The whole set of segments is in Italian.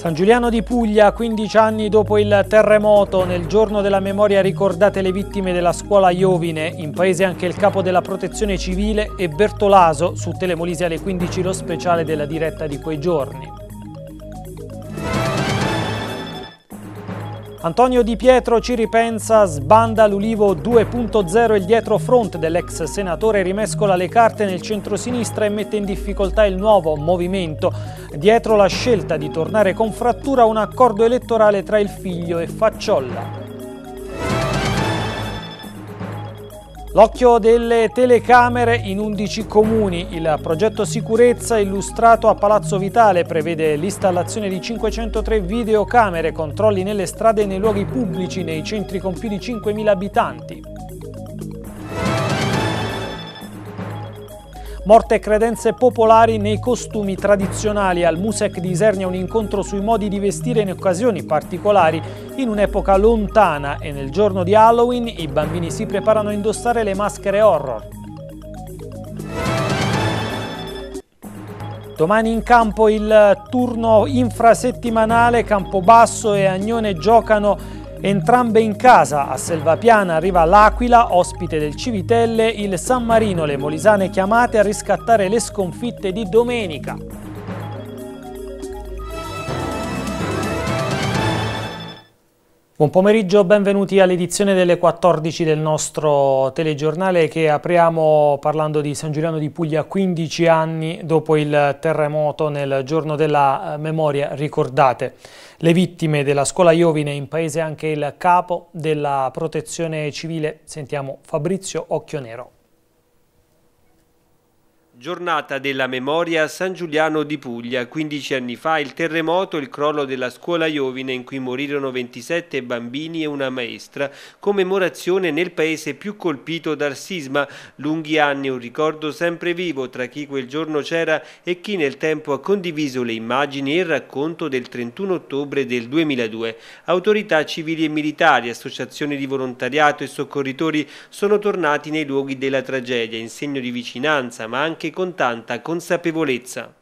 San Giuliano di Puglia, 15 anni dopo il terremoto, nel giorno della memoria ricordate le vittime della scuola Iovine, in paese anche il capo della protezione civile e Bertolaso, su Telemolise alle 15 lo speciale della diretta di quei giorni. Antonio Di Pietro ci ripensa, sbanda l'Ulivo 2.0 il dietro front dell'ex senatore, rimescola le carte nel centro-sinistra e mette in difficoltà il nuovo movimento. Dietro la scelta di tornare con frattura un accordo elettorale tra il figlio e Facciolla. L'occhio delle telecamere in 11 comuni. Il progetto sicurezza illustrato a Palazzo Vitale prevede l'installazione di 503 videocamere, controlli nelle strade e nei luoghi pubblici nei centri con più di 5.000 abitanti. Morte e credenze popolari nei costumi tradizionali. Al Musec di Isernia un incontro sui modi di vestire in occasioni particolari. In un'epoca lontana e nel giorno di Halloween i bambini si preparano a indossare le maschere horror. Domani in campo il turno infrasettimanale, Campobasso e Agnone giocano Entrambe in casa, a Selvapiana arriva l'Aquila, ospite del Civitelle, il San Marino, le molisane chiamate a riscattare le sconfitte di domenica. Buon pomeriggio, benvenuti all'edizione delle 14 del nostro telegiornale che apriamo parlando di San Giuliano di Puglia 15 anni dopo il terremoto nel giorno della eh, memoria ricordate. Le vittime della scuola Iovine in paese anche il capo della protezione civile, sentiamo Fabrizio Occhionero. Giornata della memoria a San Giuliano di Puglia. 15 anni fa il terremoto il crollo della scuola Iovine in cui morirono 27 bambini e una maestra. Commemorazione nel paese più colpito dal sisma. Lunghi anni un ricordo sempre vivo tra chi quel giorno c'era e chi nel tempo ha condiviso le immagini e il racconto del 31 ottobre del 2002. Autorità civili e militari, associazioni di volontariato e soccorritori sono tornati nei luoghi della tragedia in segno di vicinanza ma anche con tanta consapevolezza.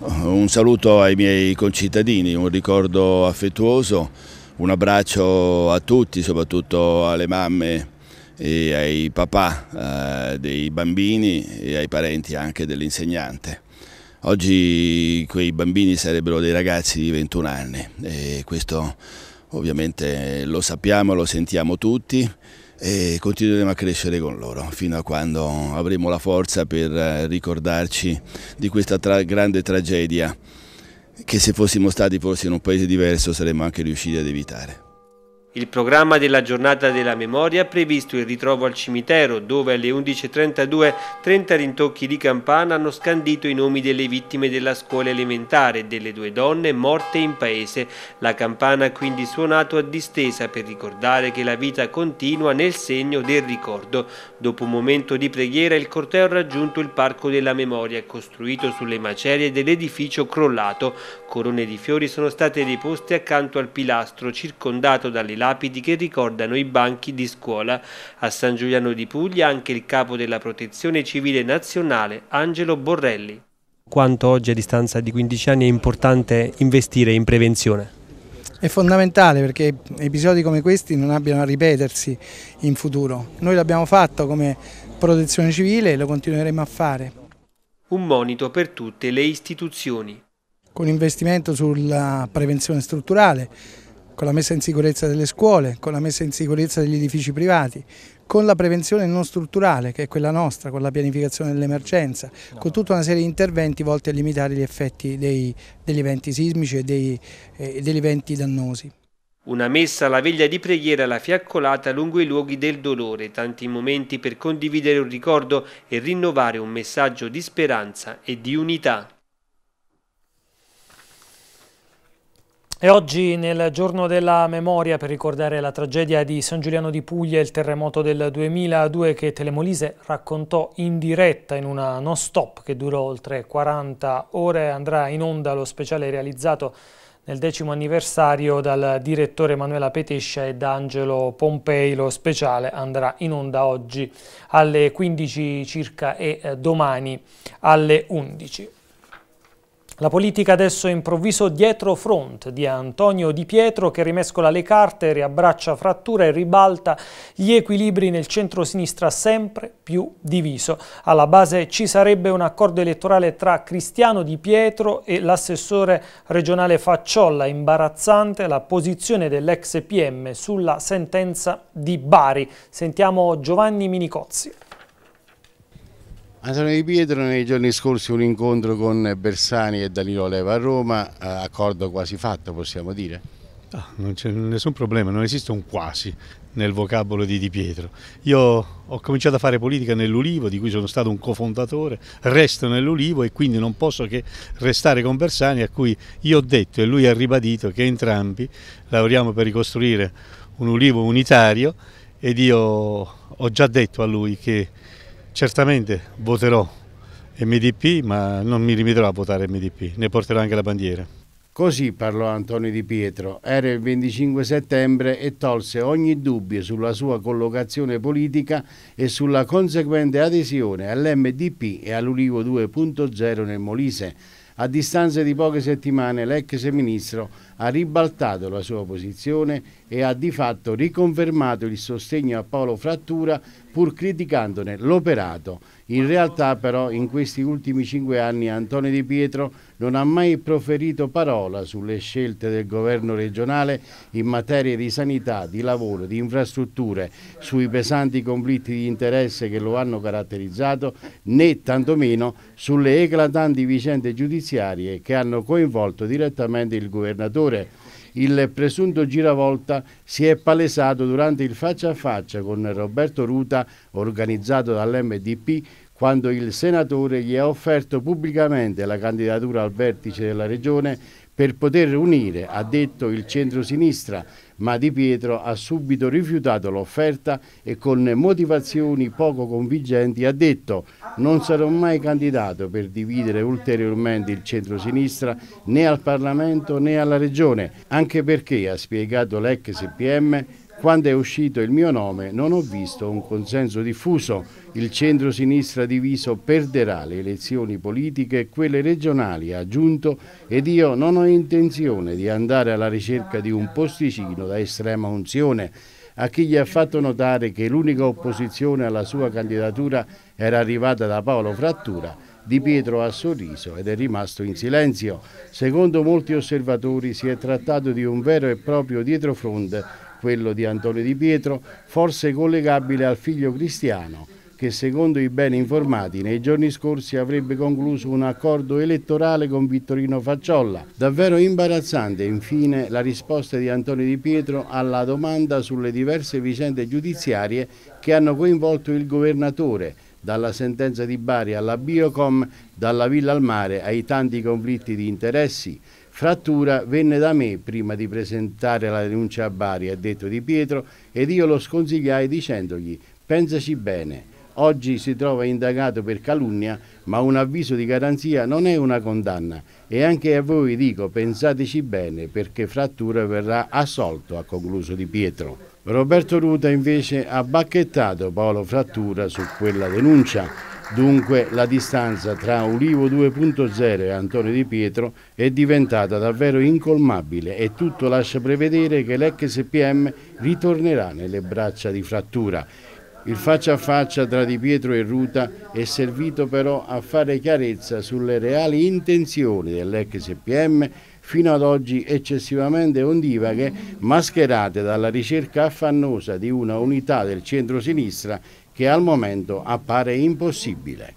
Un saluto ai miei concittadini, un ricordo affettuoso, un abbraccio a tutti, soprattutto alle mamme e ai papà eh, dei bambini e ai parenti anche dell'insegnante. Oggi quei bambini sarebbero dei ragazzi di 21 anni e questo ovviamente lo sappiamo, lo sentiamo tutti e continueremo a crescere con loro fino a quando avremo la forza per eh, ricordarci di questa tra grande tragedia che se fossimo stati forse in un paese diverso saremmo anche riusciti ad evitare. Il programma della giornata della memoria ha previsto il ritrovo al cimitero dove alle 11.32 30 rintocchi di campana hanno scandito i nomi delle vittime della scuola elementare e delle due donne morte in paese. La campana ha quindi suonato a distesa per ricordare che la vita continua nel segno del ricordo. Dopo un momento di preghiera il corteo ha raggiunto il Parco della Memoria costruito sulle macerie dell'edificio crollato. Corone di fiori sono state deposte accanto al pilastro circondato dalle lapidi che ricordano i banchi di scuola. A San Giuliano di Puglia anche il capo della Protezione Civile Nazionale, Angelo Borrelli. Quanto oggi a distanza di 15 anni è importante investire in prevenzione? È fondamentale perché episodi come questi non abbiano a ripetersi in futuro. Noi l'abbiamo fatto come protezione civile e lo continueremo a fare. Un monito per tutte le istituzioni. Con investimento sulla prevenzione strutturale, con la messa in sicurezza delle scuole, con la messa in sicurezza degli edifici privati, con la prevenzione non strutturale che è quella nostra, con la pianificazione dell'emergenza, con tutta una serie di interventi volti a limitare gli effetti dei, degli eventi sismici e dei, eh, degli eventi dannosi. Una messa alla veglia di preghiera alla fiaccolata lungo i luoghi del dolore, tanti momenti per condividere un ricordo e rinnovare un messaggio di speranza e di unità. E oggi nel giorno della memoria per ricordare la tragedia di San Giuliano di Puglia e il terremoto del 2002 che Telemolise raccontò in diretta in una non stop che durò oltre 40 ore andrà in onda lo speciale realizzato nel decimo anniversario dal direttore Emanuela Petescia e da Angelo Pompei. Lo speciale andrà in onda oggi alle 15 circa e eh, domani alle 11. La politica adesso è improvviso dietro front di Antonio Di Pietro che rimescola le carte, riabbraccia frattura e ribalta gli equilibri nel centro-sinistra sempre più diviso. Alla base ci sarebbe un accordo elettorale tra Cristiano Di Pietro e l'assessore regionale Facciolla, imbarazzante la posizione dell'ex PM sulla sentenza di Bari. Sentiamo Giovanni Minicozzi. Antonio Di Pietro nei giorni scorsi un incontro con Bersani e Danilo Leva a Roma, eh, accordo quasi fatto possiamo dire? No, ah, non c'è nessun problema, non esiste un quasi nel vocabolo di Di Pietro. Io ho cominciato a fare politica nell'Ulivo, di cui sono stato un cofondatore, resto nell'Ulivo e quindi non posso che restare con Bersani a cui io ho detto e lui ha ribadito che entrambi lavoriamo per ricostruire un Ulivo unitario ed io ho già detto a lui che Certamente voterò MDP, ma non mi limiterò a votare MDP, ne porterò anche la bandiera. Così parlò Antonio Di Pietro. Era il 25 settembre e tolse ogni dubbio sulla sua collocazione politica e sulla conseguente adesione all'MDP e all'Ulivo 2.0 nel Molise. A distanza di poche settimane l'ex ministro ha ribaltato la sua posizione e ha di fatto riconfermato il sostegno a Paolo Frattura pur criticandone l'operato. In realtà però in questi ultimi cinque anni Antonio Di Pietro non ha mai proferito parola sulle scelte del governo regionale in materia di sanità, di lavoro, di infrastrutture, sui pesanti conflitti di interesse che lo hanno caratterizzato, né tantomeno sulle eclatanti vicende giudiziarie che hanno coinvolto direttamente il governatore ore il presunto giravolta si è palesato durante il faccia a faccia con Roberto Ruta organizzato dall'MDP quando il senatore gli ha offerto pubblicamente la candidatura al vertice della regione per poter unire, ha detto il centrosinistra, ma Di Pietro ha subito rifiutato l'offerta e con motivazioni poco convincenti ha detto non sarò mai candidato per dividere ulteriormente il centrosinistra né al Parlamento né alla Regione, anche perché, ha spiegato l'ex PM, quando è uscito il mio nome non ho visto un consenso diffuso. Il centro-sinistra diviso perderà le elezioni politiche e quelle regionali, ha aggiunto, ed io non ho intenzione di andare alla ricerca di un posticino da estrema unzione a chi gli ha fatto notare che l'unica opposizione alla sua candidatura era arrivata da Paolo Frattura, Di Pietro ha sorriso ed è rimasto in silenzio. Secondo molti osservatori si è trattato di un vero e proprio dietrofront quello di Antonio Di Pietro, forse collegabile al figlio cristiano, che secondo i ben informati nei giorni scorsi avrebbe concluso un accordo elettorale con Vittorino Facciolla. Davvero imbarazzante infine la risposta di Antonio Di Pietro alla domanda sulle diverse vicende giudiziarie che hanno coinvolto il governatore, dalla sentenza di Bari alla Biocom, dalla Villa al Mare ai tanti conflitti di interessi, Frattura venne da me prima di presentare la denuncia a Bari, ha detto Di Pietro, ed io lo sconsigliai dicendogli pensaci bene. Oggi si trova indagato per calunnia, ma un avviso di garanzia non è una condanna. E anche a voi dico pensateci bene perché Frattura verrà assolto, ha concluso Di Pietro. Roberto Ruta invece ha bacchettato Paolo Frattura su quella denuncia Dunque la distanza tra Ulivo 2.0 e Antonio Di Pietro è diventata davvero incolmabile e tutto lascia prevedere che l'ex PM ritornerà nelle braccia di frattura. Il faccia a faccia tra Di Pietro e Ruta è servito però a fare chiarezza sulle reali intenzioni dell'ex PM fino ad oggi eccessivamente ondivaghe, mascherate dalla ricerca affannosa di una unità del centro-sinistra che al momento appare impossibile.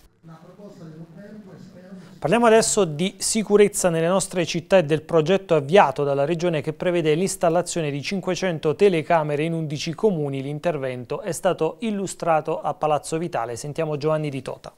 Parliamo adesso di sicurezza nelle nostre città e del progetto avviato dalla Regione che prevede l'installazione di 500 telecamere in 11 comuni. L'intervento è stato illustrato a Palazzo Vitale. Sentiamo Giovanni Di Tota.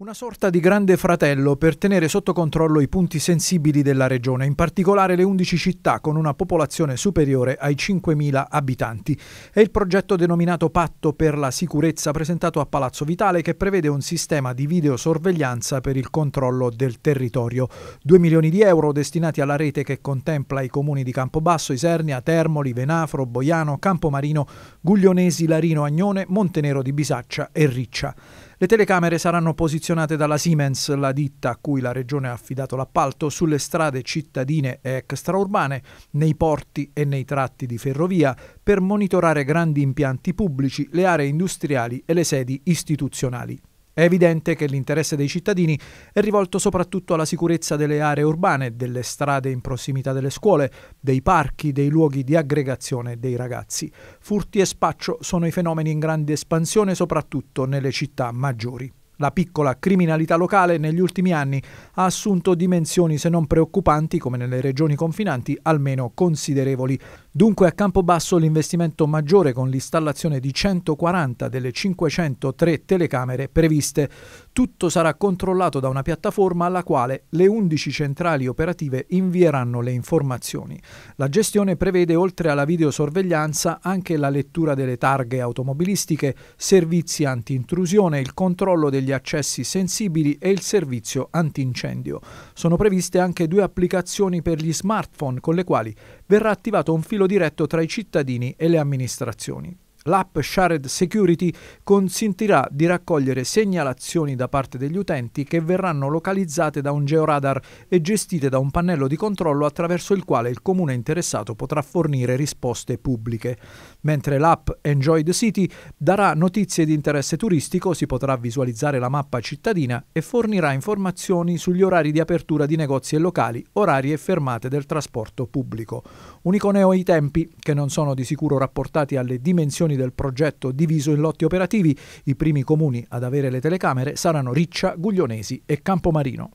Una sorta di grande fratello per tenere sotto controllo i punti sensibili della regione, in particolare le 11 città con una popolazione superiore ai 5.000 abitanti. È il progetto denominato Patto per la sicurezza presentato a Palazzo Vitale che prevede un sistema di videosorveglianza per il controllo del territorio. 2 milioni di euro destinati alla rete che contempla i comuni di Campobasso, Isernia, Termoli, Venafro, Boiano, Campomarino, Guglionesi, Larino, Agnone, Montenero di Bisaccia e Riccia. Le telecamere saranno posizionate dalla Siemens, la ditta a cui la Regione ha affidato l'appalto, sulle strade cittadine e extraurbane, nei porti e nei tratti di ferrovia, per monitorare grandi impianti pubblici, le aree industriali e le sedi istituzionali. È evidente che l'interesse dei cittadini è rivolto soprattutto alla sicurezza delle aree urbane, delle strade in prossimità delle scuole, dei parchi, dei luoghi di aggregazione dei ragazzi. Furti e spaccio sono i fenomeni in grande espansione soprattutto nelle città maggiori. La piccola criminalità locale negli ultimi anni ha assunto dimensioni se non preoccupanti, come nelle regioni confinanti, almeno considerevoli. Dunque a Campobasso l'investimento maggiore con l'installazione di 140 delle 503 telecamere previste. Tutto sarà controllato da una piattaforma alla quale le 11 centrali operative invieranno le informazioni. La gestione prevede oltre alla videosorveglianza anche la lettura delle targhe automobilistiche, servizi anti-intrusione, il controllo degli accessi sensibili e il servizio antincendio. Sono previste anche due applicazioni per gli smartphone con le quali verrà attivato un filo diretto tra i cittadini e le amministrazioni. L'app Shared Security consentirà di raccogliere segnalazioni da parte degli utenti che verranno localizzate da un georadar e gestite da un pannello di controllo attraverso il quale il comune interessato potrà fornire risposte pubbliche. Mentre l'app Enjoy the City darà notizie di interesse turistico, si potrà visualizzare la mappa cittadina e fornirà informazioni sugli orari di apertura di negozi e locali, orari e fermate del trasporto pubblico. Uniconeo i tempi, che non sono di sicuro rapportati alle dimensioni del progetto diviso in lotti operativi. I primi comuni ad avere le telecamere saranno Riccia, Guglionesi e Campomarino.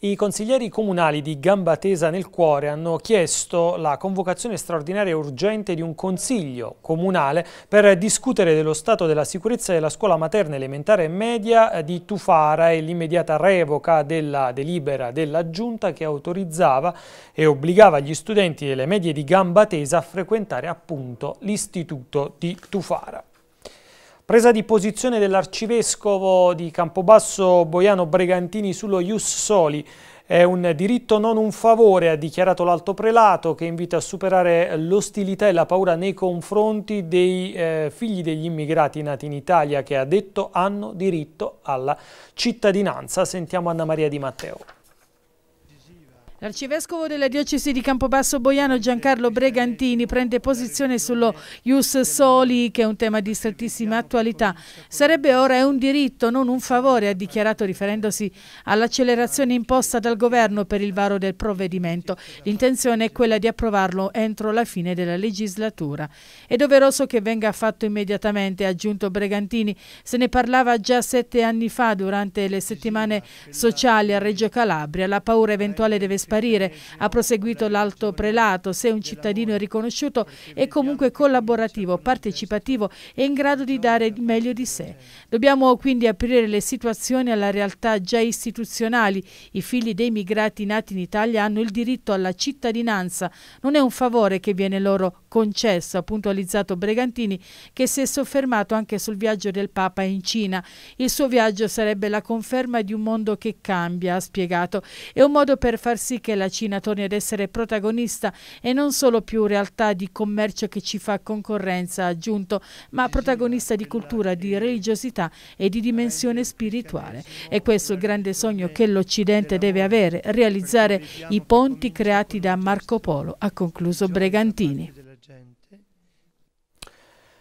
I consiglieri comunali di Gambatesa nel Cuore hanno chiesto la convocazione straordinaria e urgente di un consiglio comunale per discutere dello stato della sicurezza della scuola materna elementare e media eh, di Tufara e l'immediata revoca della delibera della giunta che autorizzava e obbligava gli studenti delle medie di Gambatesa a frequentare appunto l'istituto di Tufara. Presa di posizione dell'arcivescovo di Campobasso Boiano Bregantini sullo Ius Soli. È un diritto non un favore, ha dichiarato l'alto prelato, che invita a superare l'ostilità e la paura nei confronti dei eh, figli degli immigrati nati in Italia, che ha detto hanno diritto alla cittadinanza. Sentiamo Anna Maria Di Matteo. L'arcivescovo della diocesi di Campobasso Boiano Giancarlo Bregantini prende posizione sullo Ius Soli, che è un tema di strettissima attualità. Sarebbe ora un diritto, non un favore, ha dichiarato riferendosi all'accelerazione imposta dal governo per il varo del provvedimento. L'intenzione è quella di approvarlo entro la fine della legislatura. È doveroso che venga fatto immediatamente, ha aggiunto Bregantini. Se ne parlava già sette anni fa durante le settimane sociali a Reggio Calabria. La paura eventuale deve sparire. Ha proseguito l'alto prelato, se un cittadino è riconosciuto è comunque collaborativo, partecipativo e in grado di dare il meglio di sé. Dobbiamo quindi aprire le situazioni alla realtà già istituzionali. I figli dei migrati nati in Italia hanno il diritto alla cittadinanza. Non è un favore che viene loro concesso, ha puntualizzato Bregantini, che si è soffermato anche sul viaggio del Papa in Cina. Il suo viaggio sarebbe la conferma di un mondo che cambia, ha spiegato. È un modo per far sì sì che la Cina torni ad essere protagonista e non solo più realtà di commercio che ci fa concorrenza, ha aggiunto, ma protagonista di cultura, di religiosità e di dimensione spirituale. E questo è il grande sogno che l'Occidente deve avere, realizzare i ponti creati da Marco Polo, ha concluso Bregantini.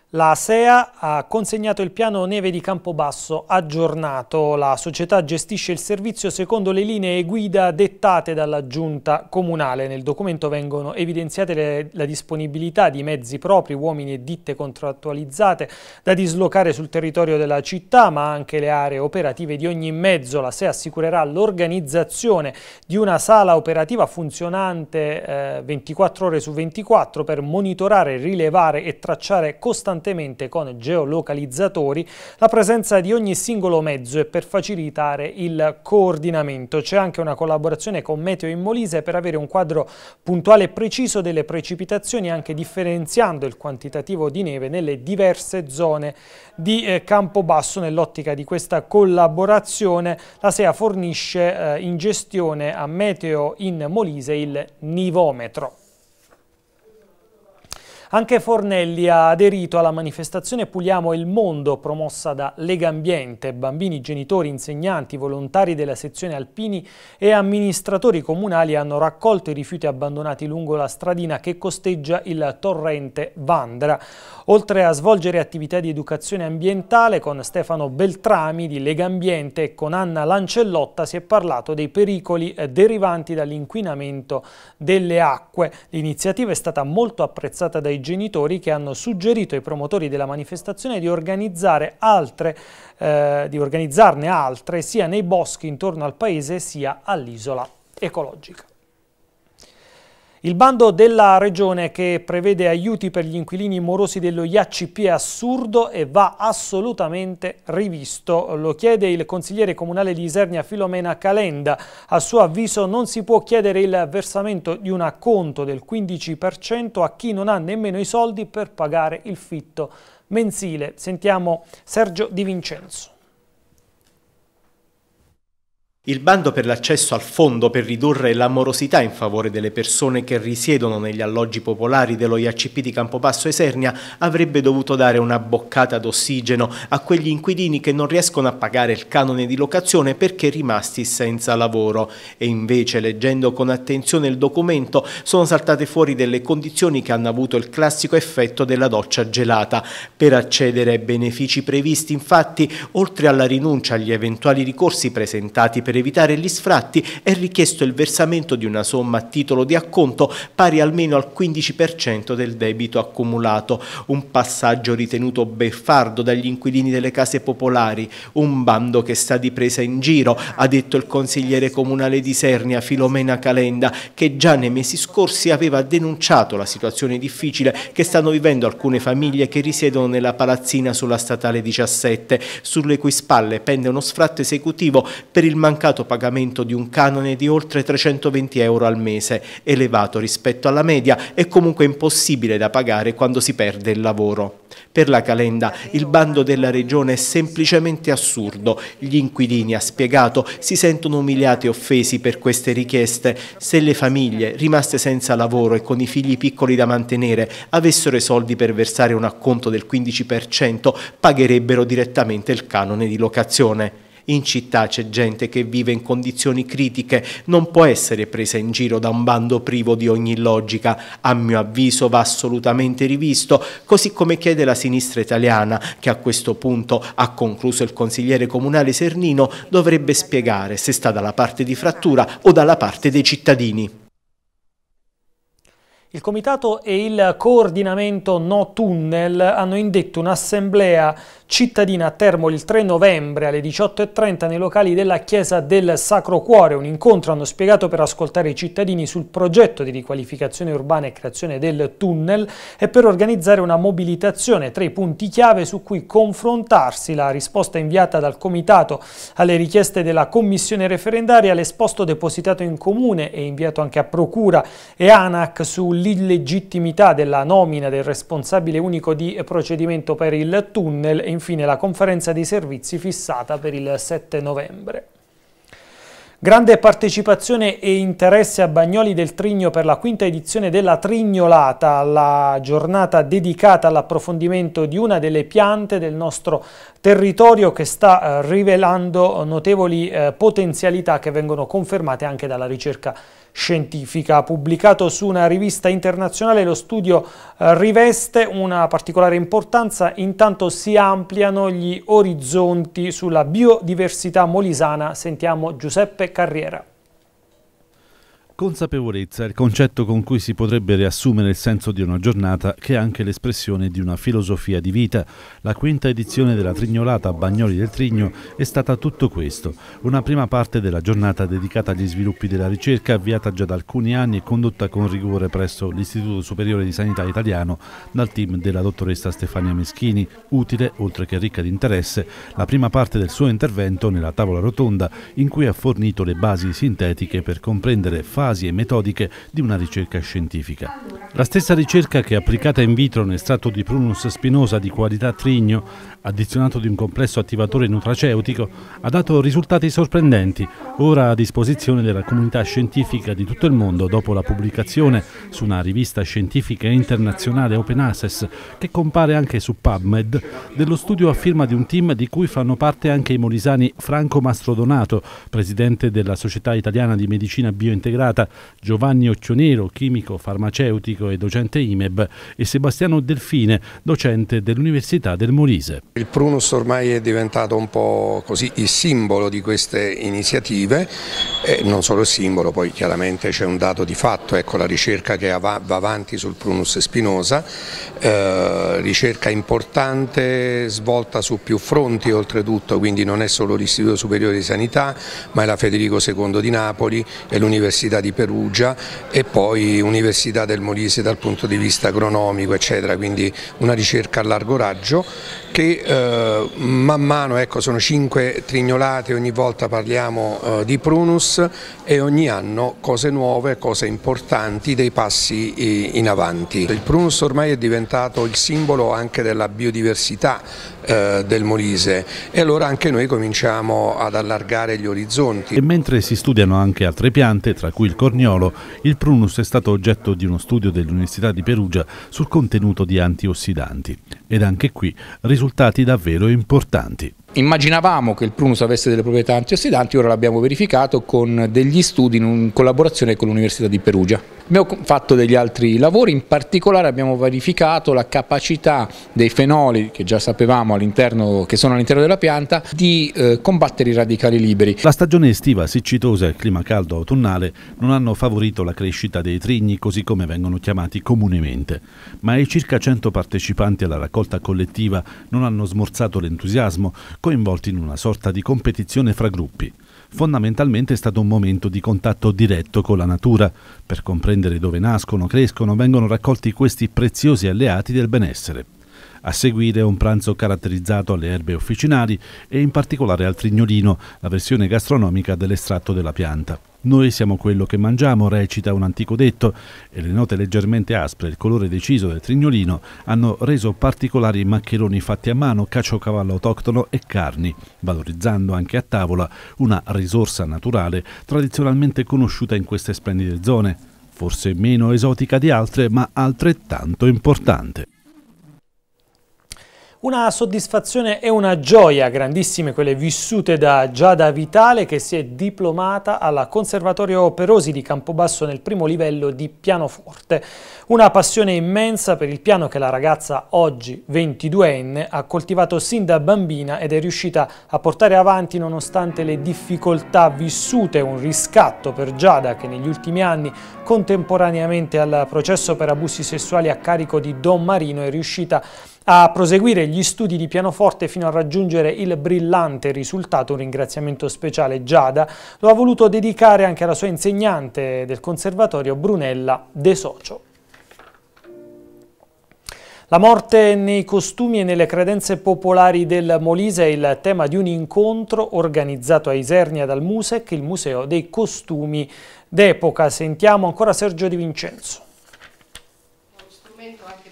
La SEA ha consegnato il piano neve di Campobasso aggiornato. La società gestisce il servizio secondo le linee guida dettate dalla giunta comunale. Nel documento vengono evidenziate le, la disponibilità di mezzi propri, uomini e ditte contrattualizzate da dislocare sul territorio della città, ma anche le aree operative di ogni mezzo. La SEA assicurerà l'organizzazione di una sala operativa funzionante eh, 24 ore su 24 per monitorare, rilevare e tracciare costantemente costantemente con geolocalizzatori la presenza di ogni singolo mezzo e per facilitare il coordinamento. C'è anche una collaborazione con Meteo in Molise per avere un quadro puntuale e preciso delle precipitazioni anche differenziando il quantitativo di neve nelle diverse zone di eh, Campobasso. Nell'ottica di questa collaborazione la SEA fornisce eh, in gestione a Meteo in Molise il nivometro. Anche Fornelli ha aderito alla manifestazione Puliamo il Mondo, promossa da Lega Ambiente. Bambini, genitori, insegnanti, volontari della sezione Alpini e amministratori comunali hanno raccolto i rifiuti abbandonati lungo la stradina che costeggia il torrente Vandra. Oltre a svolgere attività di educazione ambientale, con Stefano Beltrami di Lega Ambiente e con Anna Lancellotta si è parlato dei pericoli eh, derivanti dall'inquinamento delle acque. L'iniziativa è stata molto apprezzata dai genitori che hanno suggerito ai promotori della manifestazione di, altre, eh, di organizzarne altre sia nei boschi intorno al paese sia all'isola ecologica. Il bando della Regione che prevede aiuti per gli inquilini morosi dello IACP è assurdo e va assolutamente rivisto. Lo chiede il consigliere comunale di Isernia Filomena Calenda. A suo avviso non si può chiedere il versamento di un acconto del 15% a chi non ha nemmeno i soldi per pagare il fitto mensile. Sentiamo Sergio Di Vincenzo. Il bando per l'accesso al fondo per ridurre la morosità in favore delle persone che risiedono negli alloggi popolari dello IACP di Campobasso Esernia avrebbe dovuto dare una boccata d'ossigeno a quegli inquilini che non riescono a pagare il canone di locazione perché rimasti senza lavoro. E invece, leggendo con attenzione il documento, sono saltate fuori delle condizioni che hanno avuto il classico effetto della doccia gelata. Per accedere ai benefici previsti, infatti, oltre alla rinuncia agli eventuali ricorsi presentati per per evitare gli sfratti è richiesto il versamento di una somma a titolo di acconto pari almeno al 15% del debito accumulato, un passaggio ritenuto beffardo dagli inquilini delle case popolari, un bando che sta di presa in giro, ha detto il consigliere comunale di Sernia Filomena Calenda, che già nei mesi scorsi aveva denunciato la situazione difficile che stanno vivendo alcune famiglie che risiedono nella palazzina sulla statale 17, sulle cui spalle pende uno sfratto esecutivo per il mancato mancato pagamento di un canone di oltre 320 euro al mese, elevato rispetto alla media e comunque impossibile da pagare quando si perde il lavoro. Per la Calenda il bando della regione è semplicemente assurdo. Gli inquilini, ha spiegato, si sentono umiliati e offesi per queste richieste. Se le famiglie, rimaste senza lavoro e con i figli piccoli da mantenere, avessero i soldi per versare un acconto del 15%, pagherebbero direttamente il canone di locazione. In città c'è gente che vive in condizioni critiche, non può essere presa in giro da un bando privo di ogni logica. A mio avviso va assolutamente rivisto, così come chiede la sinistra italiana, che a questo punto, ha concluso il consigliere comunale Sernino, dovrebbe spiegare se sta dalla parte di frattura o dalla parte dei cittadini. Il Comitato e il coordinamento No Tunnel hanno indetto un'assemblea cittadina a Termoli il 3 novembre alle 18.30 nei locali della Chiesa del Sacro Cuore. Un incontro hanno spiegato per ascoltare i cittadini sul progetto di riqualificazione urbana e creazione del tunnel e per organizzare una mobilitazione tra i punti chiave su cui confrontarsi. La risposta inviata dal Comitato alle richieste della Commissione referendaria, l'esposto depositato in Comune e inviato anche a Procura e ANAC sul l'illegittimità della nomina del responsabile unico di procedimento per il tunnel e infine la conferenza dei servizi fissata per il 7 novembre. Grande partecipazione e interesse a Bagnoli del Trigno per la quinta edizione della Trignolata, la giornata dedicata all'approfondimento di una delle piante del nostro territorio che sta eh, rivelando notevoli eh, potenzialità che vengono confermate anche dalla ricerca scientifica scientifica. Pubblicato su una rivista internazionale, lo studio eh, riveste una particolare importanza, intanto si ampliano gli orizzonti sulla biodiversità molisana. Sentiamo Giuseppe Carriera. Consapevolezza è il concetto con cui si potrebbe riassumere il senso di una giornata che è anche l'espressione di una filosofia di vita. La quinta edizione della Trignolata Bagnoli del Trigno è stata tutto questo, una prima parte della giornata dedicata agli sviluppi della ricerca avviata già da alcuni anni e condotta con rigore presso l'Istituto Superiore di Sanità Italiano dal team della dottoressa Stefania Meschini, utile oltre che ricca di interesse, la prima parte del suo intervento nella tavola rotonda in cui ha fornito le basi sintetiche per comprendere fare fasi e metodiche di una ricerca scientifica. La stessa ricerca che è applicata in vitro un estratto di Prunus spinosa di qualità trigno, addizionato di un complesso attivatore nutraceutico, ha dato risultati sorprendenti, ora a disposizione della comunità scientifica di tutto il mondo dopo la pubblicazione su una rivista scientifica internazionale Open Access, che compare anche su PubMed, dello studio a firma di un team di cui fanno parte anche i molisani Franco Mastrodonato, presidente della Società Italiana di Medicina Biointegrata, puntata Giovanni Occionero, chimico farmaceutico e docente IMEB, e Sebastiano Delfine, docente dell'Università del Molise. Il Prunus ormai è diventato un po' così il simbolo di queste iniziative, e non solo il simbolo, poi chiaramente c'è un dato di fatto, ecco la ricerca che va avanti sul Prunus Spinosa, eh, ricerca importante svolta su più fronti oltretutto, quindi non è solo l'Istituto Superiore di Sanità, ma è la Federico II di Napoli, è l'Università di di Perugia e poi Università del Molise dal punto di vista agronomico eccetera, quindi una ricerca a largo raggio che eh, man mano ecco, sono cinque trignolate, ogni volta parliamo eh, di Prunus e ogni anno cose nuove, cose importanti, dei passi in avanti. Il Prunus ormai è diventato il simbolo anche della biodiversità eh, del Molise e allora anche noi cominciamo ad allargare gli orizzonti. E mentre si studiano anche altre piante, tra cui il corniolo, il prunus è stato oggetto di uno studio dell'Università di Perugia sul contenuto di antiossidanti ed anche qui risultati davvero importanti immaginavamo che il prunus avesse delle proprietà antiossidanti, ora l'abbiamo verificato con degli studi in collaborazione con l'Università di Perugia. Abbiamo fatto degli altri lavori, in particolare abbiamo verificato la capacità dei fenoli, che già sapevamo che sono all'interno della pianta, di eh, combattere i radicali liberi. La stagione estiva siccitosa e il clima caldo autunnale non hanno favorito la crescita dei trigni, così come vengono chiamati comunemente, ma i circa 100 partecipanti alla raccolta collettiva non hanno smorzato l'entusiasmo, coinvolti in una sorta di competizione fra gruppi. Fondamentalmente è stato un momento di contatto diretto con la natura, per comprendere dove nascono, crescono, vengono raccolti questi preziosi alleati del benessere. A seguire un pranzo caratterizzato alle erbe officinali e in particolare al trignolino, la versione gastronomica dell'estratto della pianta. Noi siamo quello che mangiamo, recita un antico detto, e le note leggermente aspre, e il colore deciso del trignolino, hanno reso particolari i maccheroni fatti a mano, caciocavallo autoctono e carni, valorizzando anche a tavola una risorsa naturale tradizionalmente conosciuta in queste splendide zone, forse meno esotica di altre, ma altrettanto importante. Una soddisfazione e una gioia grandissime quelle vissute da Giada Vitale che si è diplomata alla Conservatorio Operosi di Campobasso nel primo livello di pianoforte. Una passione immensa per il piano che la ragazza oggi 22enne ha coltivato sin da bambina ed è riuscita a portare avanti nonostante le difficoltà vissute, un riscatto per Giada che negli ultimi anni contemporaneamente al processo per abusi sessuali a carico di Don Marino è riuscita a a proseguire gli studi di pianoforte fino a raggiungere il brillante risultato. Un ringraziamento speciale Giada lo ha voluto dedicare anche alla sua insegnante del conservatorio Brunella De Socio. La morte nei costumi e nelle credenze popolari del Molise è il tema di un incontro organizzato a Isernia dal MUSEC, il Museo dei Costumi d'Epoca. Sentiamo ancora Sergio Di Vincenzo. Uno strumento anche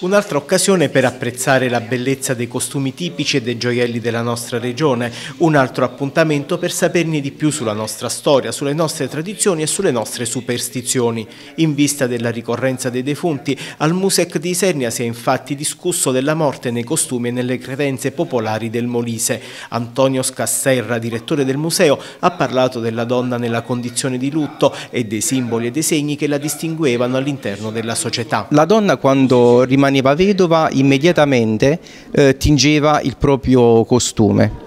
Un'altra occasione per apprezzare la bellezza dei costumi tipici e dei gioielli della nostra regione, un altro appuntamento per saperne di più sulla nostra storia, sulle nostre tradizioni e sulle nostre superstizioni. In vista della ricorrenza dei defunti, al Musec di Isernia si è infatti discusso della morte nei costumi e nelle credenze popolari del Molise. Antonio Scasserra, direttore del museo, ha parlato della donna nella condizione di lutto e dei simboli e dei segni che la distinguevano all'interno della società. La donna quando rimane rimaneva vedova immediatamente eh, tingeva il proprio costume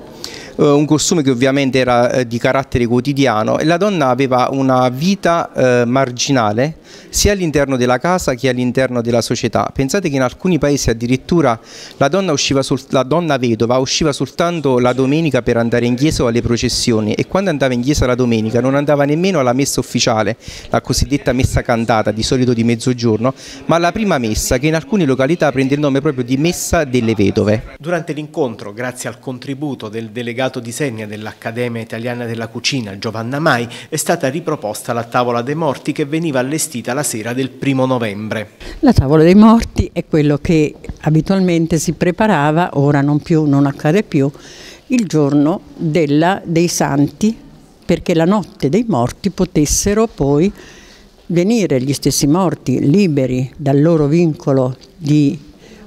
eh, un costume che ovviamente era eh, di carattere quotidiano e la donna aveva una vita eh, marginale sia all'interno della casa che all'interno della società. Pensate che in alcuni paesi addirittura la donna, sol, la donna vedova usciva soltanto la domenica per andare in chiesa o alle processioni e quando andava in chiesa la domenica non andava nemmeno alla messa ufficiale, la cosiddetta messa cantata di solito di mezzogiorno, ma alla prima messa che in alcune località prende il nome proprio di messa delle vedove. Durante l'incontro, grazie al contributo del delegato laureato di Segna dell'Accademia Italiana della Cucina, Giovanna Mai, è stata riproposta la Tavola dei Morti che veniva allestita la sera del primo novembre. La Tavola dei Morti è quello che abitualmente si preparava, ora non più, non accade più, il giorno della, dei santi perché la notte dei morti potessero poi venire gli stessi morti liberi dal loro vincolo di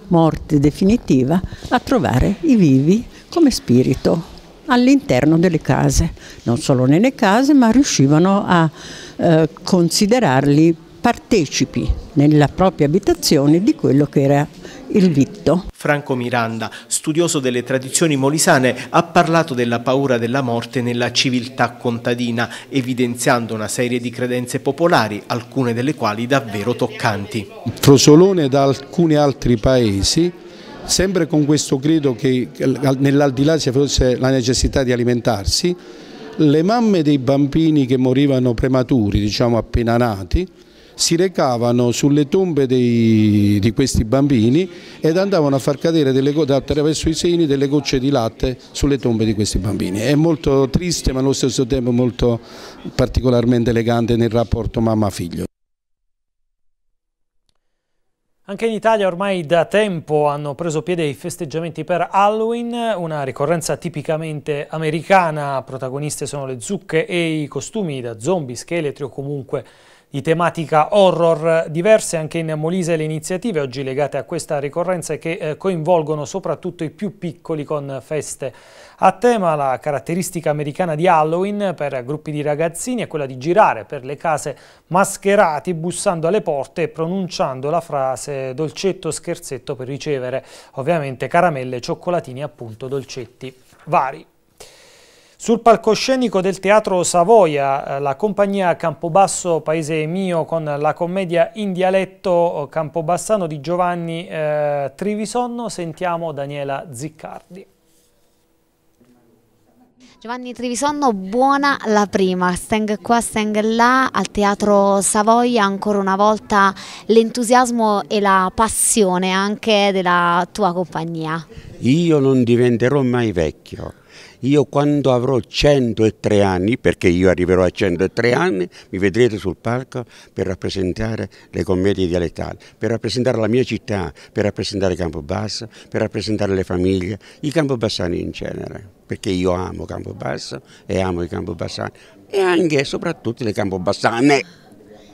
morte definitiva a trovare i vivi come spirito all'interno delle case, non solo nelle case, ma riuscivano a eh, considerarli partecipi nella propria abitazione di quello che era il vitto. Franco Miranda, studioso delle tradizioni molisane, ha parlato della paura della morte nella civiltà contadina, evidenziando una serie di credenze popolari, alcune delle quali davvero toccanti. Frosolone da alcuni altri paesi sempre con questo credo che nell'aldilà sia forse la necessità di alimentarsi, le mamme dei bambini che morivano prematuri, diciamo appena nati, si recavano sulle tombe dei, di questi bambini ed andavano a far cadere delle, attraverso i seni delle gocce di latte sulle tombe di questi bambini. È molto triste ma allo stesso tempo molto particolarmente elegante nel rapporto mamma-figlio. Anche in Italia ormai da tempo hanno preso piede i festeggiamenti per Halloween, una ricorrenza tipicamente americana, protagoniste sono le zucche e i costumi da zombie, scheletri o comunque di tematica horror diverse anche in Molise le iniziative oggi legate a questa ricorrenza che eh, coinvolgono soprattutto i più piccoli con feste. A tema la caratteristica americana di Halloween per gruppi di ragazzini è quella di girare per le case mascherati bussando alle porte e pronunciando la frase dolcetto scherzetto per ricevere ovviamente caramelle, cioccolatini appunto dolcetti vari. Sul palcoscenico del Teatro Savoia, eh, la compagnia Campobasso Paese Mio con la commedia in dialetto eh, campobassano di Giovanni eh, Trivisonno, sentiamo Daniela Ziccardi. Giovanni Trivisonno, buona la prima, stang qua, stang là, al Teatro Savoia ancora una volta l'entusiasmo e la passione anche della tua compagnia. Io non diventerò mai vecchio, io quando avrò 103 anni, perché io arriverò a 103 anni, mi vedrete sul palco per rappresentare le commedie dialettali, per rappresentare la mia città, per rappresentare Campobasso, per rappresentare le famiglie, i campobassani in genere, perché io amo Campobasso e amo i campobassani e anche e soprattutto le campobassane.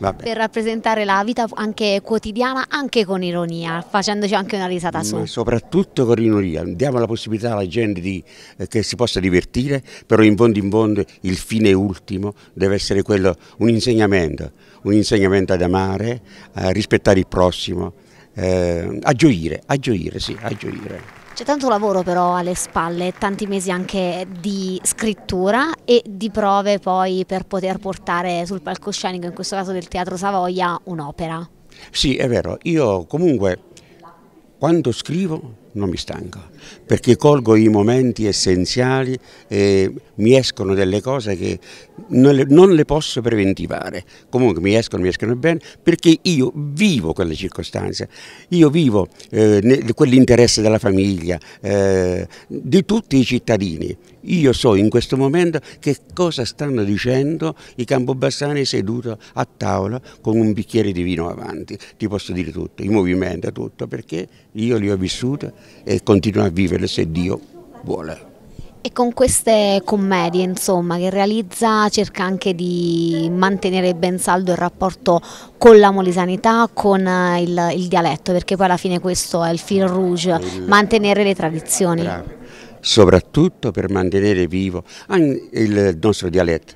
Vabbè. per rappresentare la vita anche quotidiana, anche con ironia, facendoci anche una risata su. Ma soprattutto con ironia, diamo la possibilità alla gente di, eh, che si possa divertire, però in fondo in fondo il fine ultimo deve essere quello, un insegnamento, un insegnamento ad amare, a rispettare il prossimo, eh, a gioire, a gioire, sì, a gioire. C'è tanto lavoro però alle spalle, tanti mesi anche di scrittura e di prove poi per poter portare sul palcoscenico, in questo caso del Teatro Savoia, un'opera. Sì, è vero, io comunque quando scrivo non mi stanco, perché colgo i momenti essenziali e mi escono delle cose che non le, non le, posso preventivare, comunque mi escono, mi escono bene, perché io vivo quelle circostanze, io vivo eh, quell'interesse della famiglia, eh, di tutti i cittadini io so in questo momento che cosa stanno dicendo i campobassani seduti a tavola con un bicchiere di vino avanti. Ti posso dire tutto, i movimenti, tutto, perché io li ho vissuti e continuo a vivere se Dio vuole. E con queste commedie insomma, che realizza cerca anche di mantenere ben saldo il rapporto con la molisanità, con eh, il, il dialetto, perché poi alla fine questo è il fil rouge, mantenere le tradizioni. Bravo soprattutto per mantenere vivo il nostro dialetto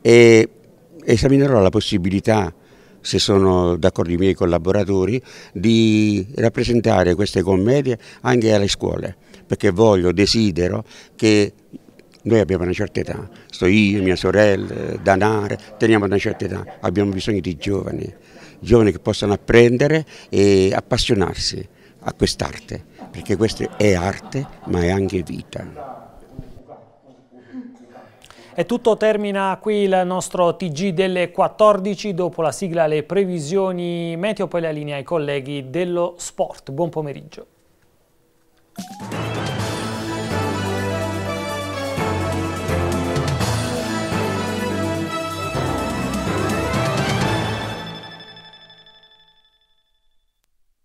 e esaminerò la possibilità se sono d'accordo i miei collaboratori, di rappresentare queste commedie anche alle scuole, perché voglio, desidero che noi abbiamo una certa età, sto io, mia sorella, Danare, teniamo una certa età, abbiamo bisogno di giovani, giovani che possano apprendere e appassionarsi a quest'arte perché questa è arte ma è anche vita. E tutto, termina qui il nostro TG delle 14, dopo la sigla le previsioni meteo, poi la linea ai colleghi dello sport. Buon pomeriggio.